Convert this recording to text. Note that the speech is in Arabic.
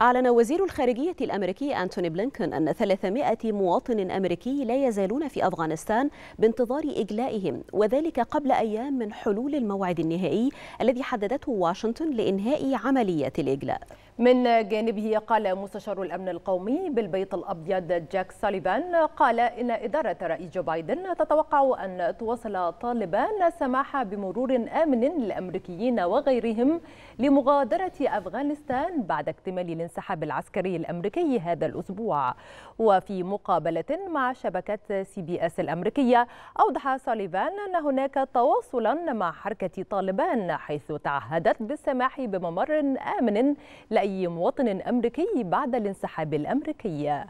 أعلن وزير الخارجية الأمريكي أنتوني بلينكن أن 300 مواطن أمريكي لا يزالون في أفغانستان بانتظار إجلائهم وذلك قبل أيام من حلول الموعد النهائي الذي حددته واشنطن لإنهاء عملية الإجلاء من جانبه قال مستشار الأمن القومي بالبيت الأبيض جاك ساليفان قال إن إدارة رئيس جو بايدن تتوقع أن تواصل طالبان السماح بمرور آمن للأمريكيين وغيرهم لمغادرة أفغانستان بعد اكتمال الانسحاب العسكري الأمريكي هذا الأسبوع وفي مقابلة مع شبكة سي بي اس الأمريكية أوضح ساليفان أن هناك تواصلا مع حركة طالبان حيث تعهدت بالسماح بممر آمن لأي أي مواطن أمريكي بعد الانسحاب الأمريكي